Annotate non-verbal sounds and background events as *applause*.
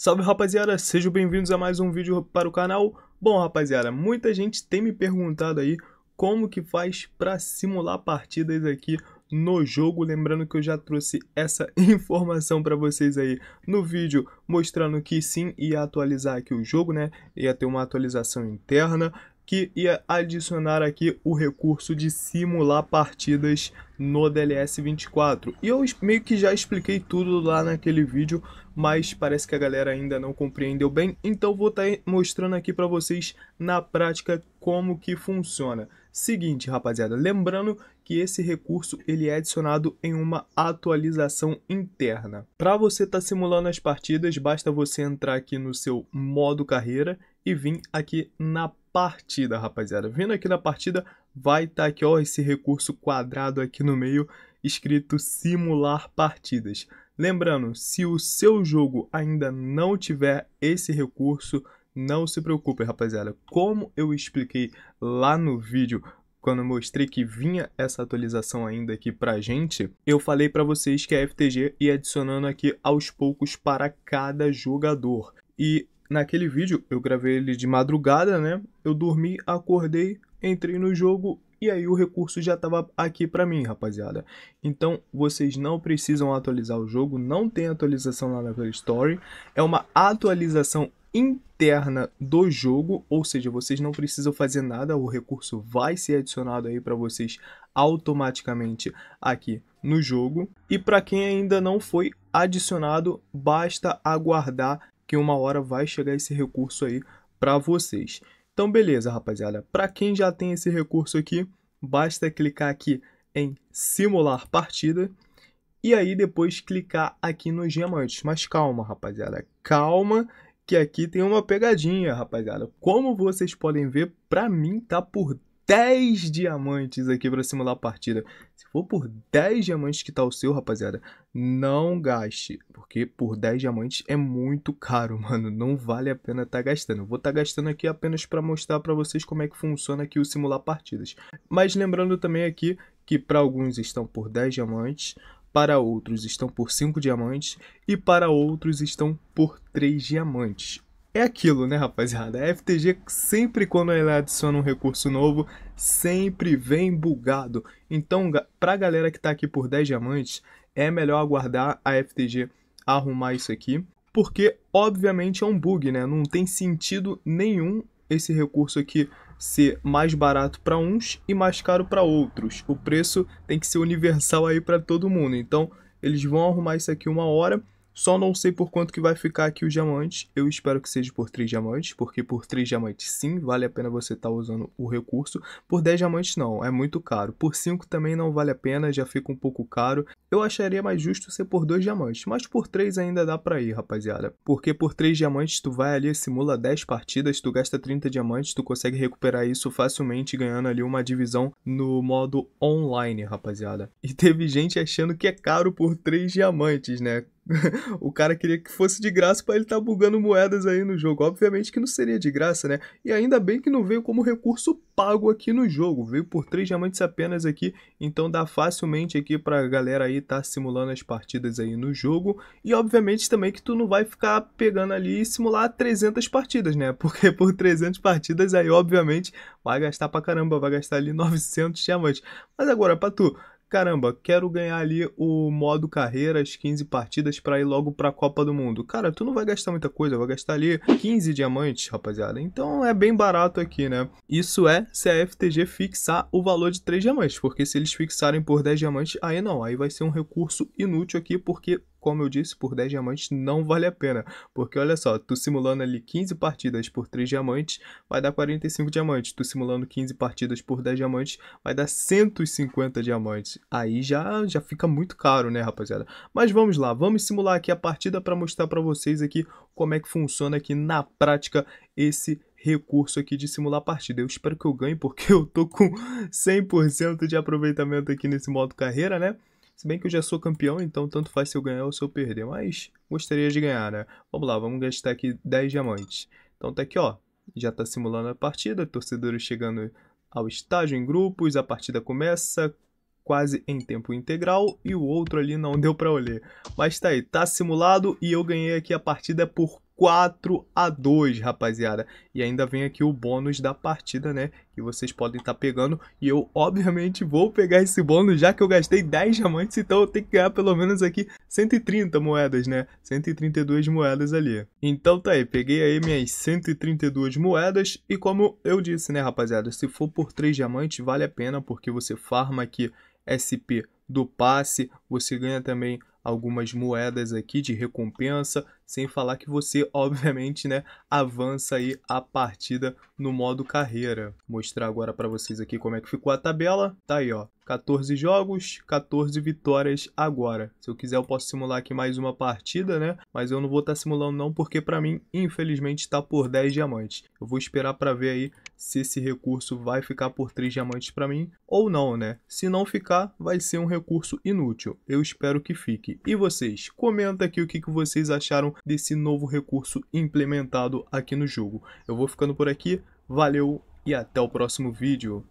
Salve rapaziada, sejam bem-vindos a mais um vídeo para o canal. Bom rapaziada, muita gente tem me perguntado aí como que faz para simular partidas aqui no jogo. Lembrando que eu já trouxe essa *laughs* informação para vocês aí no vídeo, mostrando que sim, ia atualizar aqui o jogo, né? Ia ter uma atualização interna que ia adicionar aqui o recurso de simular partidas no DLS 24. E eu meio que já expliquei tudo lá naquele vídeo, mas parece que a galera ainda não compreendeu bem, então vou estar tá mostrando aqui para vocês na prática como que funciona. Seguinte, rapaziada, lembrando que esse recurso ele é adicionado em uma atualização interna. Para você estar tá simulando as partidas, basta você entrar aqui no seu modo carreira e vir aqui na partida, rapaziada. Vindo aqui na partida, vai estar tá aqui ó, esse recurso quadrado aqui no meio, escrito simular partidas. Lembrando, se o seu jogo ainda não tiver esse recurso, não se preocupe, rapaziada. Como eu expliquei lá no vídeo, quando eu mostrei que vinha essa atualização ainda aqui pra gente, eu falei para vocês que a FTG e adicionando aqui aos poucos para cada jogador. E naquele vídeo, eu gravei ele de madrugada, né? Eu dormi, acordei, entrei no jogo e aí o recurso já estava aqui para mim, rapaziada. Então, vocês não precisam atualizar o jogo, não tem atualização lá na Play Store. É uma atualização interna do jogo, ou seja, vocês não precisam fazer nada, o recurso vai ser adicionado aí para vocês automaticamente aqui no jogo. E para quem ainda não foi adicionado, basta aguardar que uma hora vai chegar esse recurso aí para vocês. Então, beleza, rapaziada. Para quem já tem esse recurso aqui, basta clicar aqui em simular partida e aí depois clicar aqui nos diamantes. Mas calma, rapaziada, calma que aqui tem uma pegadinha, rapaziada. Como vocês podem ver, para mim tá por 10 diamantes aqui para simular a partida. Se for por 10 diamantes que tá o seu, rapaziada, não gaste. Porque por 10 diamantes é muito caro, *laughs* mano. Não vale a pena tá gastando. vou tá gastando aqui apenas para mostrar para vocês como é que funciona aqui o simular partidas. Mas lembrando também aqui que para alguns estão por 10 diamantes, para outros estão por 5 diamantes e para outros estão por 3 diamantes é aquilo, né, rapaziada? A FTG sempre quando ela adiciona um recurso novo, sempre vem bugado. Então, pra galera que tá aqui por 10 diamantes, é melhor aguardar a FTG arrumar isso aqui, porque obviamente é um bug, né? Não tem sentido nenhum esse recurso aqui ser mais barato para uns e mais caro para outros. O preço tem que ser universal aí para todo mundo. Então, eles vão arrumar isso aqui uma hora só não sei por quanto que vai ficar aqui o diamante. Eu espero que seja por 3 diamantes, porque por 3 diamantes sim, vale a pena você estar tá usando o recurso. Por 10 diamantes não, é muito caro. Por 5 também não vale a pena, já fica um pouco caro. Eu acharia mais justo ser por 2 diamantes, mas por 3 ainda dá pra ir, rapaziada. Porque por 3 diamantes tu vai ali, simula 10 partidas, tu gasta 30 diamantes, tu consegue recuperar isso facilmente ganhando ali uma divisão no modo online, rapaziada. E teve gente achando que é caro por 3 diamantes, né? *laughs* o cara queria que fosse de graça para ele estar tá bugando moedas aí no jogo. Obviamente que não seria de graça, né? E ainda bem que não veio como recurso pago aqui no jogo. Veio por 3 diamantes apenas aqui, então dá facilmente aqui pra galera aí tá simulando as partidas aí no jogo. E obviamente também que tu não vai ficar pegando ali e simular 300 partidas, né? *laughs* Porque por 300 partidas aí obviamente vai gastar pra caramba, vai gastar ali 900 diamantes. Mas agora, pra tu caramba, quero ganhar ali o modo carreira, as 15 partidas para ir logo para a Copa do Mundo. Cara, tu não vai gastar muita coisa, vai gastar ali 15 diamantes, rapaziada. Então é bem barato aqui, né? Isso é se a FTG fixar o valor de 3 diamantes, porque se eles fixarem por 10 diamantes, aí não, aí vai ser um recurso inútil aqui, porque como eu disse, por 10 diamantes não vale a pena. Porque olha só, tu simulando ali 15 partidas por 3 diamantes, vai dar 45 diamantes. Tu simulando 15 partidas por 10 diamantes, vai dar 150 diamantes. Aí já, já fica muito caro, né, rapaziada? Mas vamos lá, vamos simular aqui a partida para mostrar para vocês aqui como é que funciona aqui na prática esse recurso aqui de simular partida. Eu espero que eu ganhe, porque eu tô com 100% de aproveitamento aqui nesse modo carreira, né? Se bem que eu já sou campeão, então tanto faz se eu ganhar ou se eu perder, mas gostaria de ganhar, né? Vamos lá, vamos gastar aqui 10 diamantes. Então tá aqui, ó, já tá simulando a partida, torcedores chegando ao estágio em grupos, a partida começa quase em tempo integral e o outro ali não *laughs* deu para olhar. Mas tá aí, tá simulado e eu ganhei aqui a partida por 4 a 2, rapaziada. E ainda vem aqui o bônus da partida, né? Que vocês podem estar tá pegando. E eu, obviamente, vou pegar esse bônus, já que eu gastei 10 diamantes. Então eu tenho que ganhar pelo menos aqui 130 moedas, né? 132 moedas ali. Então tá aí, peguei aí minhas 132 moedas. E como eu disse, né, rapaziada? Se for por 3 diamantes, vale a pena, porque você farma aqui SP do passe. Você ganha também algumas moedas aqui de recompensa, sem falar que você, *laughs* obviamente, né, avança aí a partida no modo carreira. Vou mostrar agora para vocês aqui como é que ficou a tabela. Tá aí, ó. 14 jogos, 14 vitórias agora. Se eu quiser eu posso simular aqui mais uma partida, né? Mas eu não vou estar tá simulando não, porque para mim, infelizmente, está por 10 diamantes. Eu vou esperar para ver aí se esse recurso vai ficar por 3 diamantes para mim ou não, né? Se não ficar, vai ser um recurso inútil. Eu espero que fique. E vocês? Comenta aqui o que, que vocês acharam desse novo recurso implementado aqui no jogo. Eu vou ficando por aqui, valeu e até o próximo vídeo.